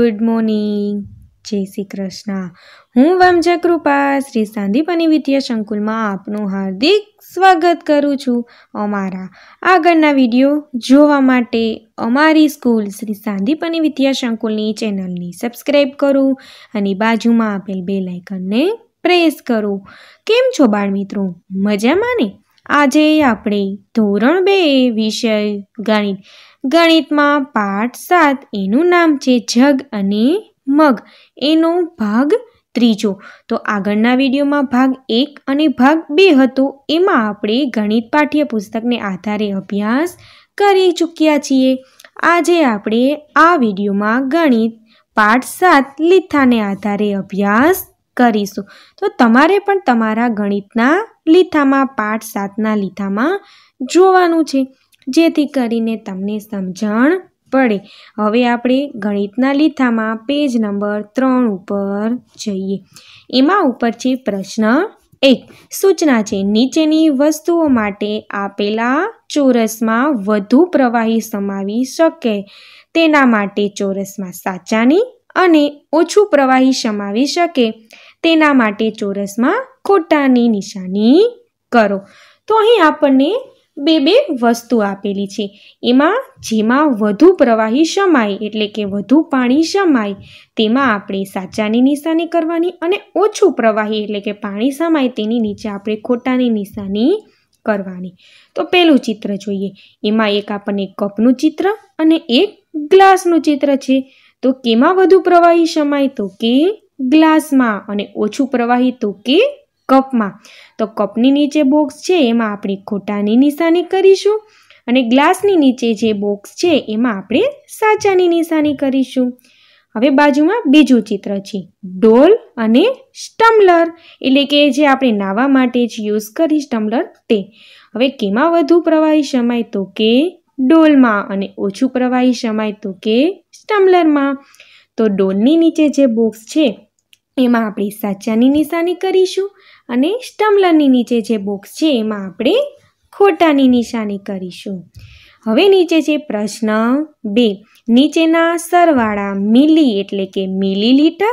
good morning જય શ્રી કૃષ્ણ હું વામજા કૃપા શ્રી સાંદીપની વિદ્યા સંકુલમાં આપનું હાર્દિક સ્વાગત કરું છું અમારા આગળના વિડીયો જોવા માટે અમારી સ્કૂલ શ્રી સાંદીપની વિદ્યા સંકુલની ચેનલની સબસ્ક્રાઈબ કરો અને બાજુમાં આપેલ બે લાઇકનને પ્રેસ કરો કેમ છો બાળમિત્રો મજામાં ને આજે આપણે ધોરણ બે વિષય ગણિત ગણિતમાં પાઠ સાત એનું નામ છે જગ અને મગ એનો ભાગ ત્રીજો તો આગળના વિડીયોમાં ભાગ એક અને ભાગ બે હતો એમાં આપણે ગણિત પાઠ્યપુસ્તકને આધારે અભ્યાસ કરી ચૂક્યા છીએ આજે આપણે આ વિડીયોમાં ગણિત પાઠ સાત લીથાને આધારે અભ્યાસ કરીશું તો તમારે પણ તમારા ગણિતના લીથામાં પાઠ સાતના લીથામાં જોવાનું છે જેથી કરીને તમને સમજણ પડે હવે આપણે ગણિતના લીથામાં પેજ નંબર ત્રણ ઉપર જઈએ એમાં ઉપર છે પ્રશ્ન એક સૂચના છે નીચેની વસ્તુઓ માટે આપેલા ચોરસમાં વધુ પ્રવાહી સમાવી શકે તેના માટે ચોરસમાં સાચાની અને ઓછું પ્રવાહી સમાવી શકે તેના માટે ચોરસમાં ખોટાની નિશાની કરો તો અહીં આપણને બે બે વસ્તુ આપેલી છે એમાં જેમાં વધુ પ્રવાહી સમાય એટલે કે વધુ પાણી સમાય તેમાં આપણે સાચાની નિશાની કરવાની અને ઓછું પ્રવાહી એટલે કે પાણી સમાય તેની નીચે આપણે ખોટાની નિશાની કરવાની તો પહેલું ચિત્ર જોઈએ એમાં એક આપણને કપનું ચિત્ર અને એક ગ્લાસનું ચિત્ર છે તો કેમાં વધુ પ્રવાહી સમાય તો કે ગ્લાસમાં અને ઓછું પ્રવાહી તો કે કપમાં તો કપની નીચે બોક્સ છે એમાં આપણે ખોટાની નિશાની કરીશું અને ગ્લાસની નીચે જે બોક્સ છે એમાં આપણે સાચાની નિશાની કરીશું હવે બાજુમાં બીજું ચિત્ર છે ડોલ અને સ્ટમ્બલર એટલે કે જે આપણે નાવા માટે જ યુઝ કરી સ્ટમ્બલર તે હવે કેમાં વધુ પ્રવાહી સમાય તો કે ડોલમાં અને ઓછું પ્રવાહી સમાય તો કે સ્ટમ્બલરમાં તો ડોલની નીચે જે બોક્સ છે એમાં આપણે સાચાની નિશાની કરીશું અને સ્ટમ્બલરની નીચે જે બોક્સ છે એમાં આપણે ખોટાની નિશાની કરીશું હવે નીચે છે પ્રશ્ન બે નીચેના સરવાળા મિલી એટલે કે મિલીલીટર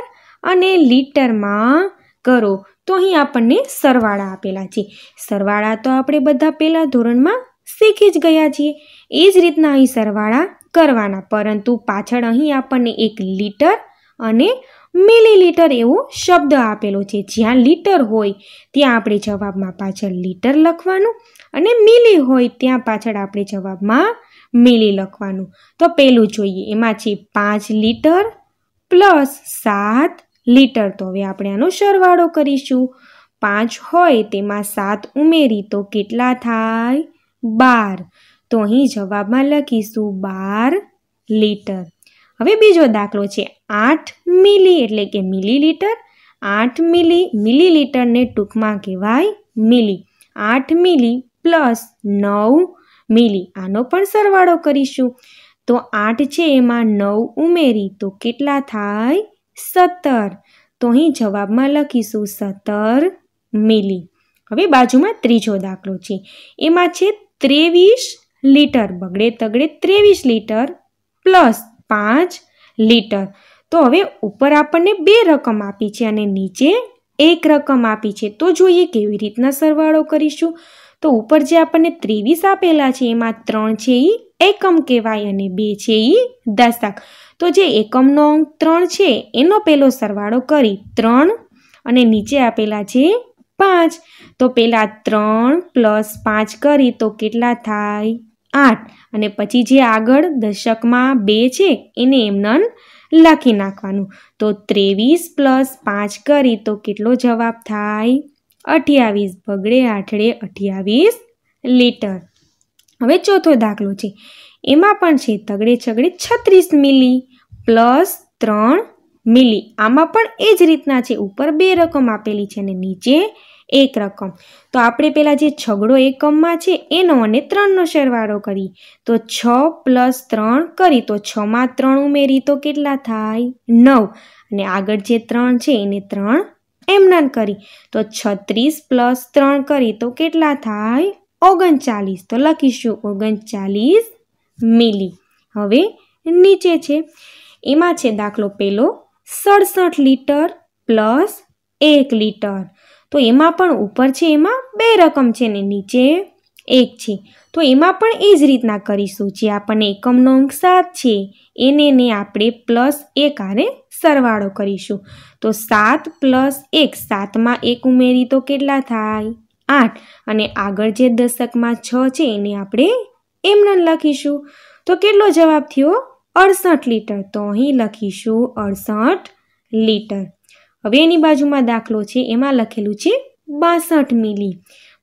અને લીટરમાં કરો તો અહીં આપણને સરવાળા આપેલા છે સરવાળા તો આપણે બધા પહેલાં ધોરણમાં શીખી જ ગયા છીએ એ જ રીતના અહીં સરવાળા કરવાના પરંતુ પાછળ અહીં આપણને એક લીટર અને મિલીલીટર એવો શબ્દ આપેલો છે જ્યાં લીટર હોય ત્યાં આપણે જવાબમાં પાછળ લીટર લખવાનું અને મિલી હોય ત્યાં પાછળ આપણે જવાબમાં મિલી લખવાનું તો પહેલું જોઈએ એમાં છે પાંચ લીટર પ્લસ સાત લીટર તો હવે આપણે આનો સરવાળો કરીશું પાંચ હોય તેમાં સાત ઉમેરી તો કેટલા થાય બાર તો અહીં જવાબમાં લખીશું બાર લીટર હવે બીજો દાખલો છે આઠ મિલી એટલે કે મિલીલીટર આઠ મિલી મિલીલીટરને ટૂંકમાં કહેવાય મિલી આઠ મિલી પ્લસ નવ મિલી આનો પણ સરવાળો કરીશું તો આઠ છે એમાં નવ ઉમેરી તો કેટલા થાય સત્તર તો અહીં જવાબમાં લખીશું સત્તર મિલી હવે બાજુમાં ત્રીજો દાખલો છે એમાં છે ત્રેવીસ લીટર બગડે તગડે ત્રેવીસ લીટર પ્લસ પાંચ લીટર તો હવે ઉપર આપણને બે રકમ આપી છે અને નીચે એક રકમ આપી છે તો જોઈએ કેવી રીતના સરવાળો કરીશું તો ઉપર જે આપણને ત્રેવીસ આપેલા છે એમાં ત્રણ છે એ એકમ કહેવાય અને બે છે એ દશક તો જે એકમનો અંક ત્રણ છે એનો પહેલો સરવાળો કરી ત્રણ અને નીચે આપેલા છે પાંચ તો પહેલાં ત્રણ પ્લસ પાંચ કરી તો કેટલા થાય આઠ અને પછી જે આગળ દશકમાં બે છે એને એમનન લખી નાખવાનું તો ત્રેવીસ પ્લસ પાંચ કરી તો કેટલો જવાબ થાય અઠ્યાવીસ બગડે આઠડે અઠ્યાવીસ લીટર હવે ચોથો દાખલો છે એમાં પણ છે તગડે છગડે છત્રીસ મિલી પ્લસ ત્રણ મિલી આમાં પણ એ જ રીતના છે ઉપર બે રકમ આપેલી છે અને નીચે એક રકમ તો આપણે પહેલાં જે છગડો એકમમાં છે એનો અને ત્રણનો સરવાળો કરીએ તો છ પ્લસ ત્રણ કરી તો છમાં ત્રણ ઉમેરી તો કેટલા થાય નવ અને આગળ જે ત્રણ છે એને ત્રણ એમના કરી તો છત્રીસ પ્લસ ત્રણ કરી તો કેટલા થાય ઓગણચાલીસ તો લખીશું ઓગણચાલીસ મિલી હવે નીચે છે એમાં છે દાખલો પેલો સડસઠ લીટર પ્લસ એક લીટર તો એમાં પણ ઉપર છે એમાં બે રકમ છે ને નીચે એક છે તો એમાં પણ એ જ રીતના કરીશું જે આપણને એકમનો અંક સાત છે એને ને આપણે પ્લસ એક આને સરવાળો કરીશું તો સાત પ્લસ એક સાતમાં એક ઉમેરી તો કેટલા થાય આઠ અને આગળ જે દશકમાં છ છે એને આપણે એમને લખીશું તો કેટલો જવાબ થયો અડસઠ લીટર તો અહીં લખીશું અડસઠ લીટર હવે એની બાજુમાં દાખલો છે એમાં લખેલું છે બાસઠ મિલી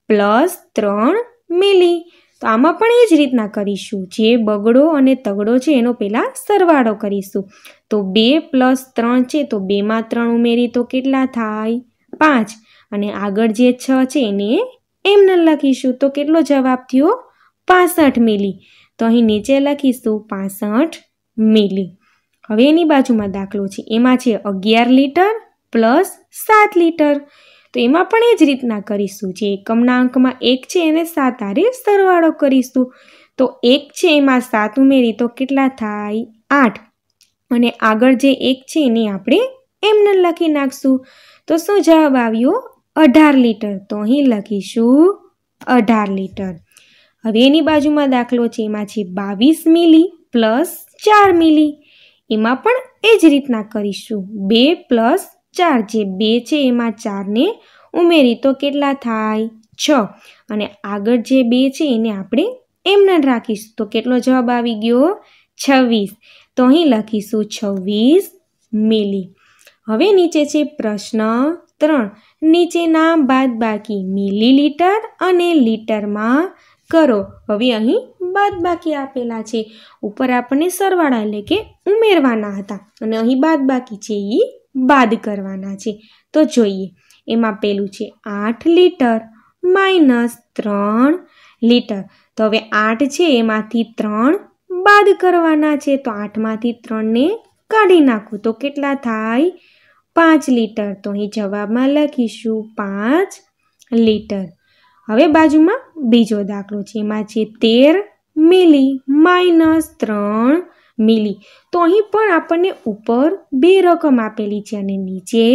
પ્લસ ત્રણ મિલી તો આમાં પણ એ જ રીતના કરીશું જે બગડો અને તગડો છે એનો પહેલાં સરવાળો કરીશું તો બે પ્લસ ત્રણ છે તો બેમાં ત્રણ ઉમેરી તો કેટલા થાય પાંચ અને આગળ જે છ છે એને એમને લખીશું તો કેટલો જવાબ થયો પાસઠ મિલી તો અહીં નીચે લખીશું પાસઠ મિલી હવે એની બાજુમાં દાખલો છે એમાં છે અગિયાર લીટર પ્લસ સાત લીટર તો એમાં પણ એ જ રીતના કરીશું જે એકમના અંકમાં એક છે એને સાત આરે સરવાળો કરીશું તો એક છે એમાં સાત ઉમેરી તો કેટલા થાય આઠ અને આગળ જે એક છે એને આપણે એમને લખી નાખશું તો શું જવાબ આવ્યો અઢાર લીટર તો અહીં લખીશું અઢાર લીટર હવે એની બાજુમાં દાખલો છે એમાં છે બાવીસ મિલી પ્લસ ચાર મિલી એમાં પણ એ જ રીતના કરીશું બે પ્લસ ચાર જે બે છે એમાં ચારને ઉમેરી તો કેટલા થાય છ અને આગળ જે બે છે એને આપણે એમને રાખીશું તો કેટલો જવાબ આવી ગયો છવ્વીસ તો અહીં લખીશું છવ્વીસ મિલી હવે નીચે છે પ્રશ્ન ત્રણ નીચેના બાદ બાદબાકી મિલીલીટર અને લીટરમાં કરો હવે અહીં બાદબાકી આપેલા છે ઉપર આપણને સરવાળા એટલે કે ઉમેરવાના હતા અને અહીં બાદબાકી છે એ બાદ કરવાના છે તો જોઈએ એમાં પહેલું છે આઠ લીટર માઇનસ ત્રણ લીટર તો હવે આઠ છે એમાંથી ત્રણ બાદ કરવાના છે તો આઠમાંથી ત્રણને કાઢી નાખો તો કેટલા થાય પાંચ લીટર તો અહીં જવાબમાં લખીશું પાંચ લીટર હવે બાજુમાં બીજો દાખલો છે એમાં છે તેર મિલી માઇનસ ત્રણ મિલી તો અહીં પણ આપણને ઉપર બે રકમ આપેલી છે અને નીચે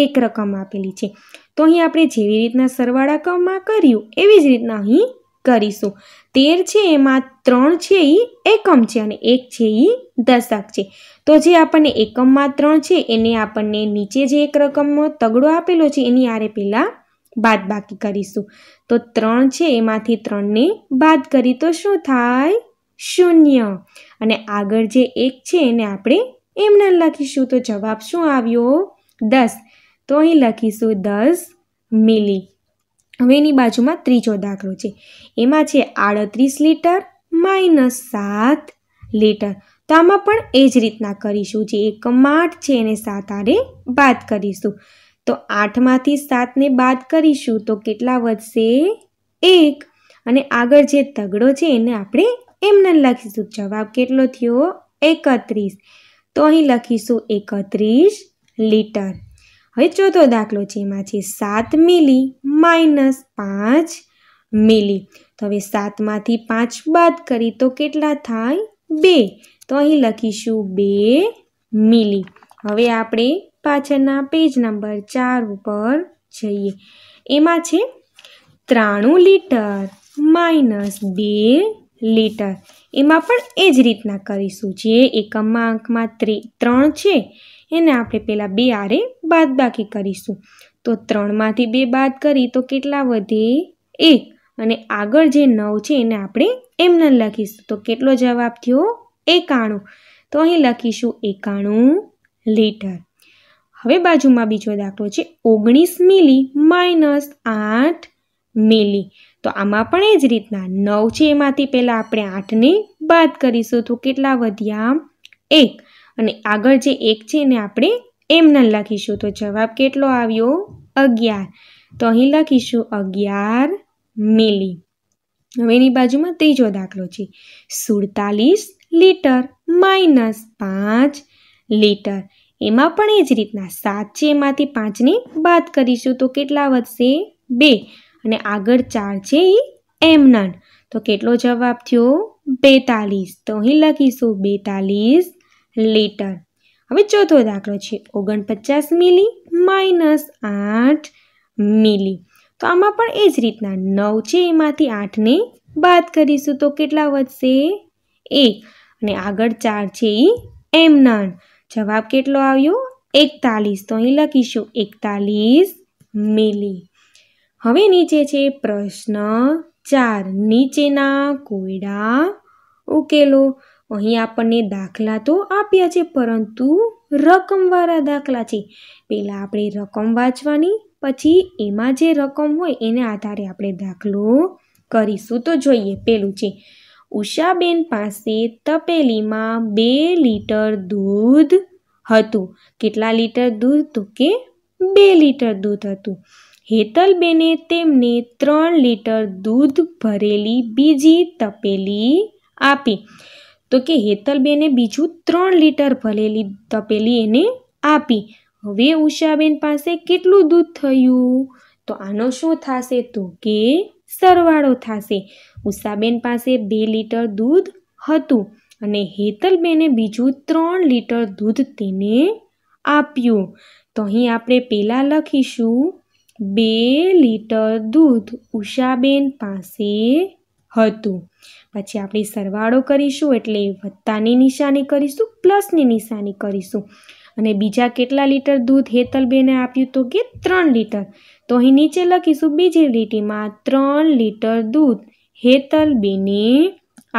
એક રકમ આપેલી છે તો અહીં આપણે જેવી રીતના સરવાળામાં કર્યું એવી જ રીતના અહીં કરીશું તેર છે એમાં ત્રણ છે એ એકમ છે અને એક છે એ દશક છે તો જે આપણને એકમમાં ત્રણ છે એને આપણને નીચે જે એક રકમનો તગડો આપેલો છે એની આરે પહેલાં બાદ બાકી કરીશું તો ત્રણ છે એમાંથી ત્રણને બાદ કરી તો શું થાય શૂન્ય અને આગળ જે એક છે એને આપણે એમને લખીશું તો જવાબ શું આવ્યો દસ તો અહીં લખીશું દસ મિલી હવે એની બાજુમાં ત્રીજો દાખલો છે એમાં છે આડત્રીસ લીટર માઇનસ સાત લીટર તો આમાં પણ એ જ રીતના કરીશું જે એકમ આઠ છે એને સાત આરે બાદ કરીશું તો આઠમાંથી સાતને બાદ કરીશું તો કેટલા વધશે એક અને આગળ જે તગડો છે એને આપણે એમને લખીશું જવાબ કેટલો થયો એકત્રીસ તો અહીં લખીશું એકત્રીસ લીટર હવે ચોથો દાખલો છે એમાં છે સાત મિલી માઇનસ પાંચ મિલી તો હવે સાતમાંથી પાંચ બાદ કરી તો કેટલા થાય બે તો અહીં લખીશું બે મિલી હવે આપણે પાછળના પેજ નંબર ચાર ઉપર જઈએ એમાં છે ત્રાણું લીટર માઇનસ બે લીટર એમાં પણ એ જ રીતના કરીશું જે એકમમાં અંકમાં ત્રણ છે એને આપણે પહેલાં બે આરે બાદબાકી કરીશું તો ત્રણમાંથી બે બાદ કરી તો કેટલા વધે એક અને આગળ જે નવ છે એને આપણે એમને લખીશું તો કેટલો જવાબ થયો એકાણું તો અહીં લખીશું એકાણું લીટર હવે બાજુમાં બીજો દાખલો છે ઓગણીસ મિલી માઇનસ આઠ મિલી તો આમાં પણ એ જ રીતના નવ છે એમાંથી પહેલાં આપણે આઠની બાદ કરીશું તો કેટલા વધ્યા એક અને આગળ જે એક છે એને આપણે એમ લખીશું તો જવાબ કેટલો આવ્યો અગિયાર તો અહીં લખીશું અગિયાર મિલી હવે એની બાજુમાં ત્રીજો દાખલો છે સુડતાલીસ લીટર માઇનસ પાંચ લીટર એમાં પણ એ જ રીતના સાત છે એમાંથી પાંચને બાદ કરીશું તો કેટલા વધશે બે અને આગળ ચાર છે એ એમનન તો કેટલો જવાબ થયો બેતાલીસ તો અહીં લખીશું બેતાલીસ લીટર હવે ચોથો દાખલો છે ઓગણપચાસ મિલી માઇનસ આઠ મિલી તો આમાં પણ એ જ રીતના નવ છે એમાંથી આઠને બાદ કરીશું તો કેટલા વધશે એક અને આગળ ચાર છે એ એમનાન જવાબ કેટલો આવ્યો એકતાલીસ તો અહીં લખીશું એકતાલીસ મિલી હવે નીચે છે પ્રશ્ન ચાર નીચેના કોયડા ઉકેલો અહીં આપણને દાખલા તો આપ્યા છે પરંતુ રકમવાળા દાખલા છે પહેલાં આપણે રકમ વાંચવાની પછી એમાં જે રકમ હોય એને આધારે આપણે દાખલો કરીશું તો જોઈએ પેલું છે ઉષાબેન પાસે તપેલીમાં બે લીટર દૂધ હતું કેટલા લીટર દૂધ તો કે બે લીટર દૂધ હતું હેતલબેને તેમને ત્રણ લીટર દૂધ ભરેલી બીજી તપેલી આપી તો કે હેતલબેને બીજું ત્રણ લીટર ભરેલી તપેલી એને આપી હવે ઉષાબેન પાસે કેટલું દૂધ થયું તો આનો શું થશે તો કે સરવાળો થશે ઉષાબેન પાસે બે લીટર દૂધ હતું અને હેતલબેને બીજું ત્રણ લીટર દૂધ તેને આપ્યું તો અહીં આપણે પહેલાં લખીશું બે લિટર દૂધ ઉષાબેન પાસે હતું પછી આપણે સરવાળો કરીશું એટલે વત્તાની નિશાની કરીશું પ્લસની નિશાની કરીશું અને બીજા કેટલા લીટર દૂધ હેતલબેને આપ્યું તો કે ત્રણ લીટર તો અહીં નીચે લખીશું બીજી લીટીમાં ત્રણ લીટર દૂધ હેતલબેને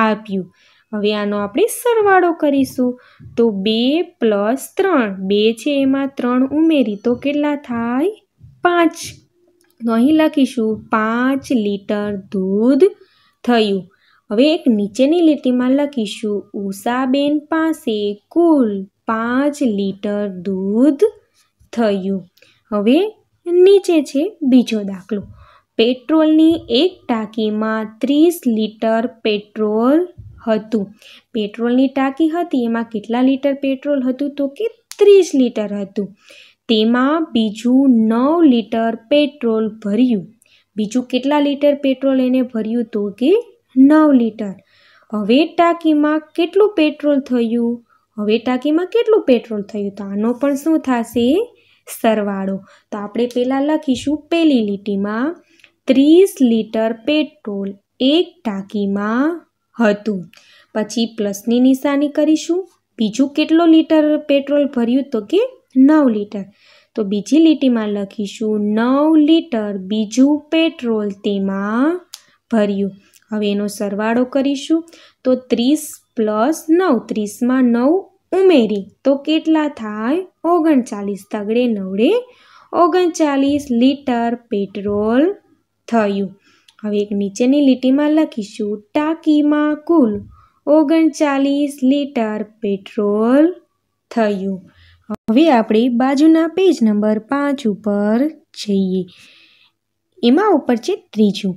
આપ્યું હવે આનો આપણે સરવાળો કરીશું તો બે પ્લસ ત્રણ બે છે એમાં ત્રણ ઉમેરી તો કેટલા થાય પાંચ તો અહીં લખીશું પાંચ લીટર દૂધ થયું હવે એક નીચેની લીટીમાં લખીશું ઉષાબેન પાસે કુલ પાંચ લીટર દૂધ થયું હવે નીચે છે બીજો દાખલો પેટ્રોલની એક ટાંકીમાં ત્રીસ લીટર પેટ્રોલ હતું પેટ્રોલની ટાંકી હતી એમાં કેટલા લીટર પેટ્રોલ હતું તો કે ત્રીસ લીટર હતું તેમાં બીજું નવ લિટર પેટ્રોલ ભર્યું બીજું કેટલા લિટર પેટ્રોલ એને ભર્યું તો કે નવ લિટર હવે ટાંકીમાં કેટલું પેટ્રોલ થયું હવે ટાંકીમાં કેટલું પેટ્રોલ થયું તો આનો પણ શું થશે સરવાળો તો આપણે પહેલાં લખીશું પહેલી લીટીમાં ત્રીસ લિટર પેટ્રોલ એક ટાંકીમાં હતું પછી પ્લસની નિશાની કરીશું બીજું કેટલો લિટર પેટ્રોલ ભર્યું તો કે નવ લીટર તો બીજી લીટીમાં લખીશું નવ લીટર બીજું પેટ્રોલ તેમાં ભર્યું હવે એનો સરવાળો કરીશું તો ત્રીસ પ્લસ નવ ત્રીસમાં નવ ઉમેરી તો કેટલા થાય ઓગણચાલીસ તગડે નવડે ઓગણચાલીસ લીટર પેટ્રોલ થયું હવે એક નીચેની લીટીમાં લખીશું ટાંકીમાં કુલ ઓગણચાલીસ લીટર પેટ્રોલ થયું હવે આપણે બાજુના પેજ નંબર પાંચ ઉપર જઈએ એમાં ઉપર છે ત્રીજું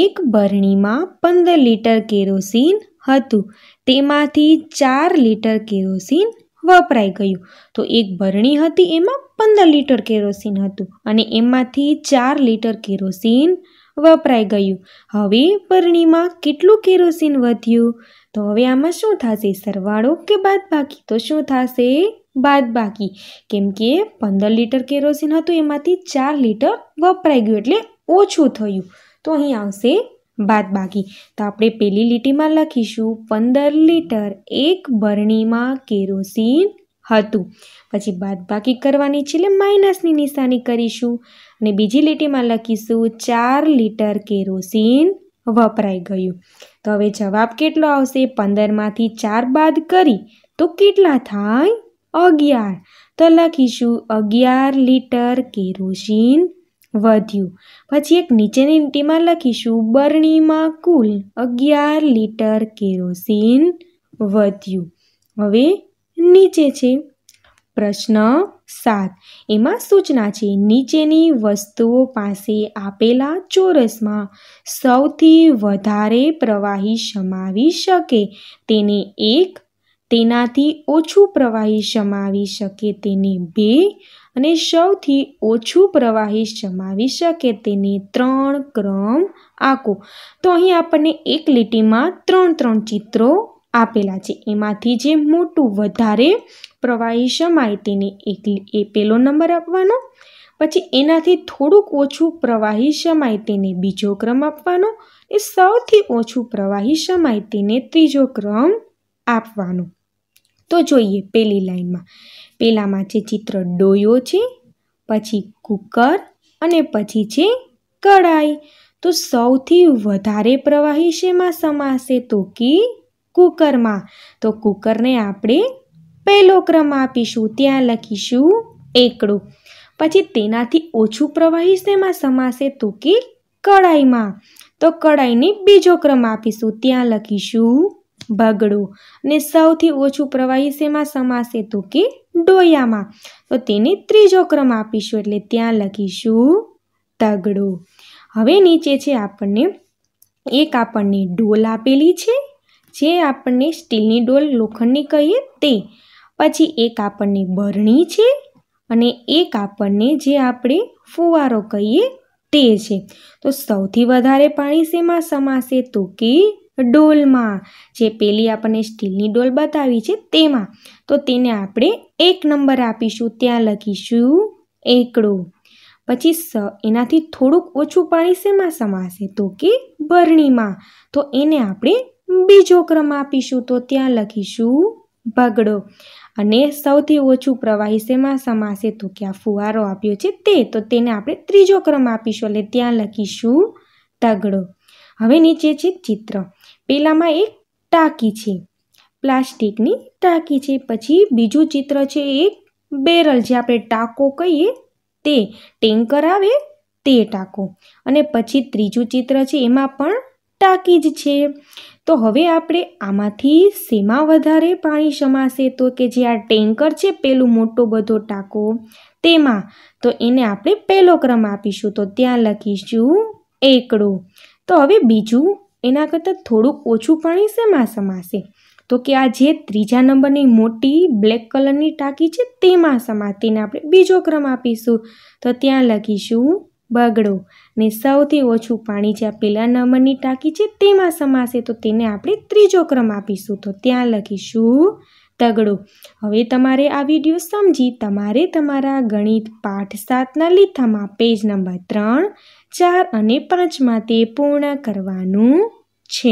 એક બરણીમાં પંદર લીટર કેરોસીન હતું તેમાંથી ચાર લીટર કેરોસીન વપરાઈ ગયું તો એક બરણી હતી એમાં પંદર લીટર કેરોસીન હતું અને એમાંથી ચાર લીટર કેરોસીન વપરાઈ ગયું હવે બરણીમાં કેટલું કેરોસીન વધ્યું તો હવે આમાં શું થશે સરવાળો કે બાદ બાકી તો શું થશે બાદ બાકી કેમ કે પંદર લીટર કેરોસીન હતું એમાંથી ચાર લીટર વપરાઈ ગયું એટલે ઓછું થયું તો અહીં આવશે બાદ બાકી તો આપણે પેલી લીટીમાં લખીશું પંદર લીટર એક બરણીમાં કેરોસીન હતું પછી બાદબાકી કરવાની છેલ્લે માઇનસની નિશાની કરીશું અને બીજી લીટીમાં લખીશું ચાર લીટર કેરોસીન વપરાઈ ગયું તો હવે જવાબ કેટલો આવશે પંદરમાંથી ચાર બાદ કરી તો કેટલા થાય અગિયાર તો લખીશું અગિયાર લીટર કેરોસીન વધ્યું પછી એક નીચેની લીટીમાં લખીશું બરણીમાં કુલ અગિયાર લીટર કેરોસીન વધ્યું હવે નીચે છે પ્રશ્ન સાત એમાં સૂચના છે નીચેની વસ્તુઓ પાસે આપેલા ચોરસમાં સૌથી વધારે પ્રવાહી સમાવી શકે તેને એક તેનાથી ઓછું પ્રવાહી સમાવી શકે તેને બે અને સૌથી ઓછું પ્રવાહી સમાવી શકે તેને ત્રણ ક્રમ આંકો તો અહીં આપણને એક લીટીમાં ત્રણ ત્રણ ચિત્રો આપેલા છે એમાંથી જે મોટું વધારે પ્રવાહી સમાય તેને એક એ પહેલો નંબર આપવાનો પછી એનાથી થોડુંક ઓછું પ્રવાહી સમાય તેને બીજો ક્રમ આપવાનો એ સૌથી ઓછું પ્રવાહી સમાય તેને ત્રીજો ક્રમ આપવાનો તો જોઈએ પહેલી લાઈનમાં પહેલામાં છે ચિત્ર ડોયો છે પછી કુકર અને પછી છે કડાઈ તો સૌથી વધારે પ્રવાહી શેમાં સમાશે તો કે કુકરમાં તો કુકરને આપણે પહેલો ક્રમ આપીશું ત્યાં લખીશું એકડો પછી તેનાથી ઓછું પ્રવાહી શેમાં સમાશે તો કે કઢાઈમાં તો કડાઈને બીજો ક્રમ આપીશું ત્યાં લખીશું ભગડો ને સૌથી ઓછું પ્રવાહી શેમાં સમાશે તો કે ડોયામાં તો તેને ત્રીજો ક્રમ આપીશું એટલે ત્યાં લખીશું તગડો હવે નીચે છે આપણને એક આપણને ડોલ આપેલી છે જે આપણને સ્ટીલની ડોલ લોખંડની કહીએ તે પછી એક આપણને બરણી છે અને એક આપણને જે આપણે ફુવારો કહીએ તે છે તો સૌથી વધારે પાણી શેમાં સમાશે તો કે ડોલમાં જે પેલી આપણને સ્ટીલની ડોલ બતાવી છે તેમાં તો તેને આપણે એક નંબર આપીશું ત્યાં લખીશું એકડો પછી સ એનાથી થોડુંક ઓછું પાણી શેમાં સમાશે તો કે ભરણીમાં તો એને આપણે બીજો ક્રમ આપીશું તો ત્યાં લખીશું ભગડો અને સૌથી ઓછું પ્રવાહી શેમાં સમાશે તો કે આ ફુવારો આપ્યો છે તે તો તેને આપણે ત્રીજો ક્રમ આપીશું એટલે ત્યાં લખીશું તગડો હવે નીચે છે ચિત્ર પેલામાં એક ટાંકી છે પ્લાસ્ટિકની ટાંકી છે પછી બીજું ચિત્ર છે એક બેરલ જે આપણે ટાંકો કહીએ તે ટેન્કર આવે તે ટાંકો અને પછી ત્રીજું ચિત્ર છે એમાં પણ ટાંકી જ છે તો હવે આપણે આમાંથી શેમાં વધારે પાણી સમાશે તો કે જે આ ટેન્કર છે પેલું મોટો બધો ટાંકો તેમાં તો એને આપણે પહેલો ક્રમ આપીશું તો ત્યાં લખીશું એકડો તો હવે બીજું એના કરતાં થોડુંક ઓછું પાણી શેમાં સમાશે તો કે આ જે ત્રીજા નંબરની મોટી બ્લેક કલરની ટાંકી છે તેમાં સમા તેને આપણે બીજો ક્રમ આપીશું તો ત્યાં લખીશું બગડો ને સૌથી ઓછું પાણી જે આ પહેલા નંબરની ટાંકી છે તેમાં સમાશે તો તેને આપણે ત્રીજો ક્રમ આપીશું તો ત્યાં લખીશું તગડો હવે તમારે આ વિડીયો સમજી તમારે તમારા ગણિત પાઠ સાતના લીથામાં પેજ નંબર ત્રણ ચાર અને પાંચમાં તે પૂર્ણ કરવાનું છે